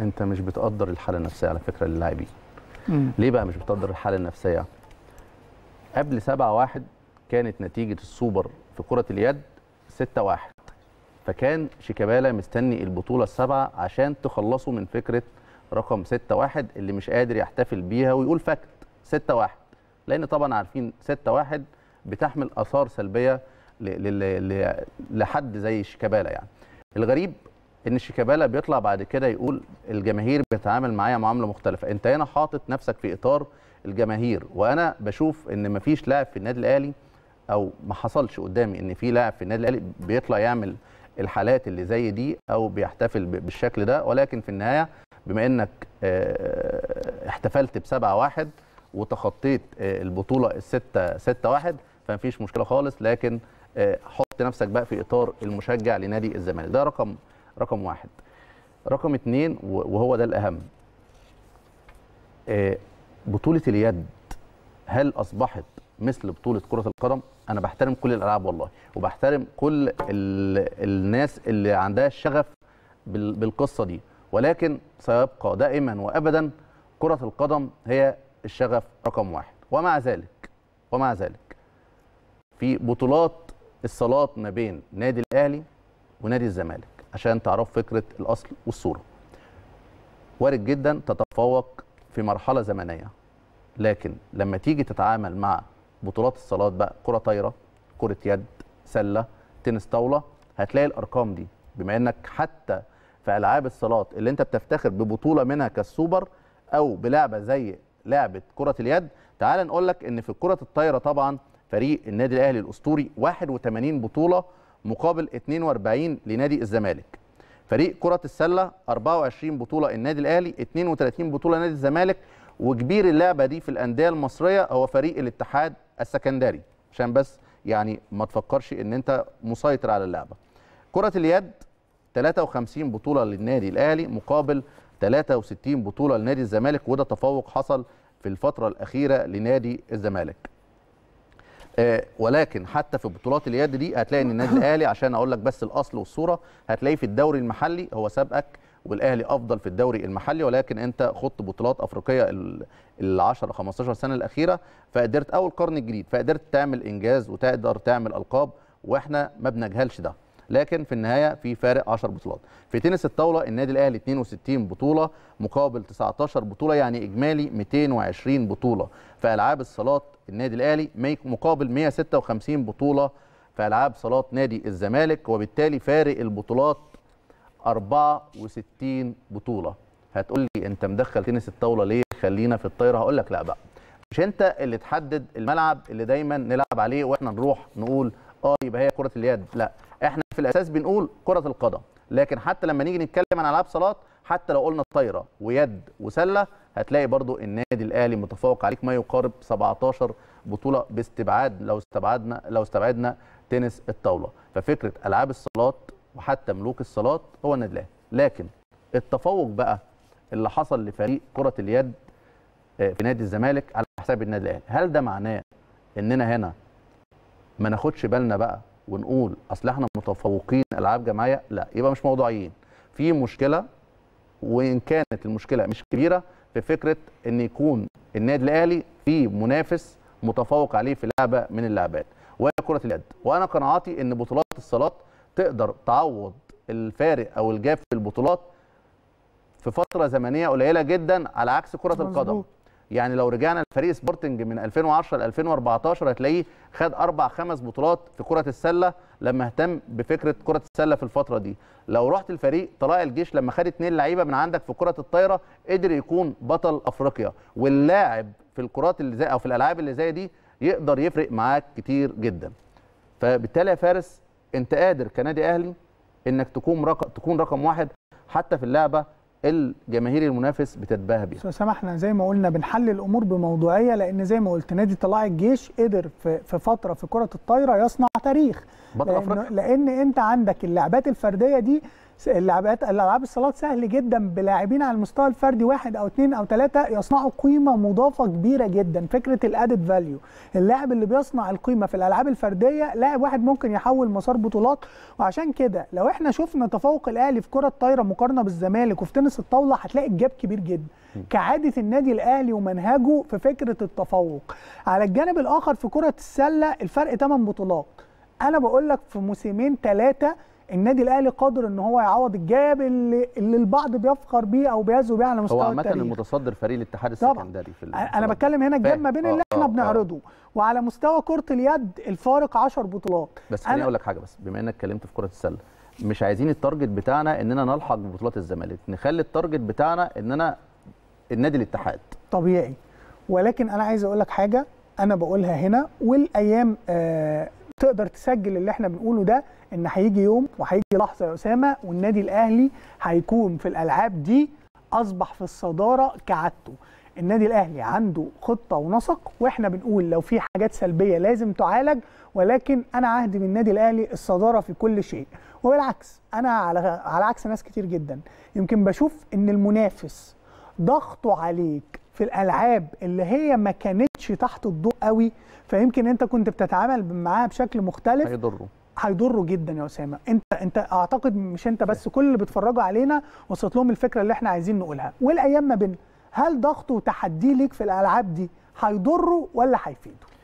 انت مش بتقدر الحاله النفسيه على فكره للاعبين ليه بقى مش بتقدر الحاله النفسيه قبل 7 1 كانت نتيجه السوبر في كره اليد 6 1 فكان شيكابالا مستني البطوله السبعه عشان تخلصوا من فكره رقم 6 1 اللي مش قادر يحتفل بيها ويقول فاكت 6 1 لان طبعا عارفين 6 1 بتحمل اثار سلبيه لحد زي شيكابالا يعني الغريب ان شيكابالا بيطلع بعد كده يقول الجماهير بتتعامل معايا معامله مختلفه انت هنا حاطط نفسك في اطار الجماهير وانا بشوف ان مفيش لاعب في النادي الاهلي او ما حصلش قدامي ان في لاعب في النادي الاهلي بيطلع يعمل الحالات اللي زي دي او بيحتفل بالشكل ده ولكن في النهايه بما انك آه، احتفلت بسبعة واحد وتخطيت آه، البطوله الستة ستة واحد فمفيش مشكله خالص لكن آه، حط نفسك بقى في اطار المشجع لنادي الزمالك ده رقم رقم واحد رقم اتنين وهو ده الأهم آه، بطولة اليد هل أصبحت مثل بطولة كرة القدم؟ أنا بحترم كل الألعاب والله وبحترم كل الناس اللي عندها الشغف بالقصة دي ولكن سيبقى دائما وأبدا كرة القدم هي الشغف رقم واحد ومع ذلك ومع ذلك في بطولات الصلاة ما بين نادي الأهلي ونادي الزمالك عشان تعرف فكره الاصل والصوره وارد جدا تتفوق في مرحله زمنيه لكن لما تيجي تتعامل مع بطولات الصالات بقى كره طايره كره يد سله تنس طاوله هتلاقي الارقام دي بما انك حتى في العاب الصالات اللي انت بتفتخر ببطوله منها كالسوبر او بلعبه زي لعبه كره اليد تعال نقول لك ان في كره الطايره طبعا فريق النادي الاهلي الاسطوري 81 بطوله مقابل 42 لنادي الزمالك فريق كرة السلة 24 بطولة النادي الأهلي 32 بطولة نادي الزمالك وكبير اللعبة دي في الأندية المصرية هو فريق الاتحاد السكندري عشان بس يعني ما تفكرش ان انت مسيطر على اللعبة كرة اليد 53 بطولة للنادي الأهلي مقابل 63 بطولة لنادي الزمالك وده تفوق حصل في الفترة الأخيرة لنادي الزمالك آه، ولكن حتى في بطولات اليد دي هتلاقي ان النادي الاهلي عشان اقول لك بس الاصل والصوره هتلاقيه في الدوري المحلي هو سابقك والاهلي افضل في الدوري المحلي ولكن انت خضت بطولات افريقيه ال 10 15 سنه الاخيره فقدرت او القرن الجديد فقدرت تعمل انجاز وتقدر تعمل القاب واحنا ما بنجهلش ده لكن في النهايه في فارق 10 بطولات في تنس الطاوله النادي الاهلي 62 بطوله مقابل 19 بطوله يعني اجمالي 220 بطوله في العاب الصالات النادي الاهلي مقابل 156 بطوله في العاب صالات نادي الزمالك وبالتالي فارق البطولات 64 بطوله هتقول لي انت مدخل تنس الطاوله ليه خلينا في الطايره هقول لك لا بقى مش انت اللي تحدد الملعب اللي دايما نلعب عليه واحنا نروح نقول اه يبقى هي كره اليد لا في الاساس بنقول كره القدم لكن حتى لما نيجي نتكلم عن العاب صالات حتى لو قلنا طايره ويد وسله هتلاقي برضو النادي الاهلي متفوق عليك ما يقارب 17 بطوله باستبعاد لو استبعدنا لو استبعدنا تنس الطاوله ففكره العاب الصالات وحتى ملوك الصالات هو النادي الاهلي لكن التفوق بقى اللي حصل لفريق كره اليد آه، في نادي الزمالك على حساب النادي الاهلي هل ده معناه اننا هنا ما ناخدش بالنا بقى ونقول اصل احنا متفوقين العاب جماعيه لا يبقى مش موضوعيين في مشكله وان كانت المشكله مش كبيره في فكره ان يكون النادي الاهلي في منافس متفوق عليه في لعبه من اللعبات وهي كره اليد وانا قناعاتي ان بطولات الصالات تقدر تعوض الفارق او الجاف في البطولات في فتره زمنيه قليله جدا على عكس كره مزبوط. القدم يعني لو رجعنا لفريق سبورتنج من 2010 ل 2014 هتلاقيه خد اربع خمس بطولات في كره السله لما اهتم بفكره كره السله في الفتره دي لو رحت الفريق طلائع الجيش لما خد اثنين لعيبه من عندك في كره الطايره قدر يكون بطل افريقيا واللاعب في الكرات اللي زي او في الالعاب اللي زي دي يقدر يفرق معاك كتير جدا فبالتالي يا فارس انت قادر كنادي اهلي انك تكون رقم تكون رقم واحد حتى في اللعبه الجماهير المنافس بتتباهى بيها لو سمحنا زي ما قلنا بنحل الامور بموضوعيه لان زي ما قلت نادي طلائع الجيش قدر في, في فتره في كره الطايره يصنع تاريخ بطل لأن, لان انت عندك اللعبات الفرديه دي اللعبات الالعاب الصالات سهل جدا بلاعبين على المستوى الفردي واحد او اثنين او ثلاثه يصنعوا قيمه مضافه كبيره جدا فكره الادد فاليو اللاعب اللي بيصنع القيمه في الالعاب الفرديه لاعب واحد ممكن يحول مسار بطولات وعشان كده لو احنا شفنا تفوق الاهلي في كره الطايره مقارنه بالزمالك وفي تنس الطاوله هتلاقي الجاب كبير جدا كعاده النادي الاهلي ومنهجه في فكره التفوق على الجانب الاخر في كره السله الفرق 8 بطولات انا بقول لك في موسمين ثلاثه النادي الاهلي قادر ان هو يعوض الجاب اللي, اللي البعض بيفخر بيه او بيزو بيه على مستوى هو التاريخ هو عامه المتصدر فريق الاتحاد السكندري في انا بتكلم هنا الجاب ما بين اللي آه، احنا آه، آه. بنعرضه وعلى مستوى كره اليد الفارق 10 بطولات بس خليني اقول لك حاجه بس بما انك اتكلمت في كره السله مش عايزين التارجت بتاعنا اننا نلحق ببطولات الزمالك نخلي التارجت بتاعنا اننا النادي الاتحاد طبيعي ولكن انا عايز اقول لك حاجه انا بقولها هنا والايام آه تقدر تسجل اللي احنا بنقوله ده ان هيجي يوم وهيجي لحظه يا اسامه والنادي الاهلي هيكون في الالعاب دي اصبح في الصداره كعادته النادي الاهلي عنده خطه ونسق واحنا بنقول لو في حاجات سلبيه لازم تعالج ولكن انا عهدي من النادي الاهلي الصداره في كل شيء وبالعكس انا على على عكس ناس كتير جدا يمكن بشوف ان المنافس ضغطه عليك في الالعاب اللي هي ما كانتش كانتش تحت الضوء قوي فيمكن انت كنت بتتعامل معاها بشكل مختلف هيضره هيضره جدا يا اسامه انت انت اعتقد مش انت بس كل اللي بيتفرجوا علينا وصلت لهم الفكره اللي احنا عايزين نقولها والايام ما بين هل ضغطه وتحديه ليك في الالعاب دي هيضره ولا هيفيده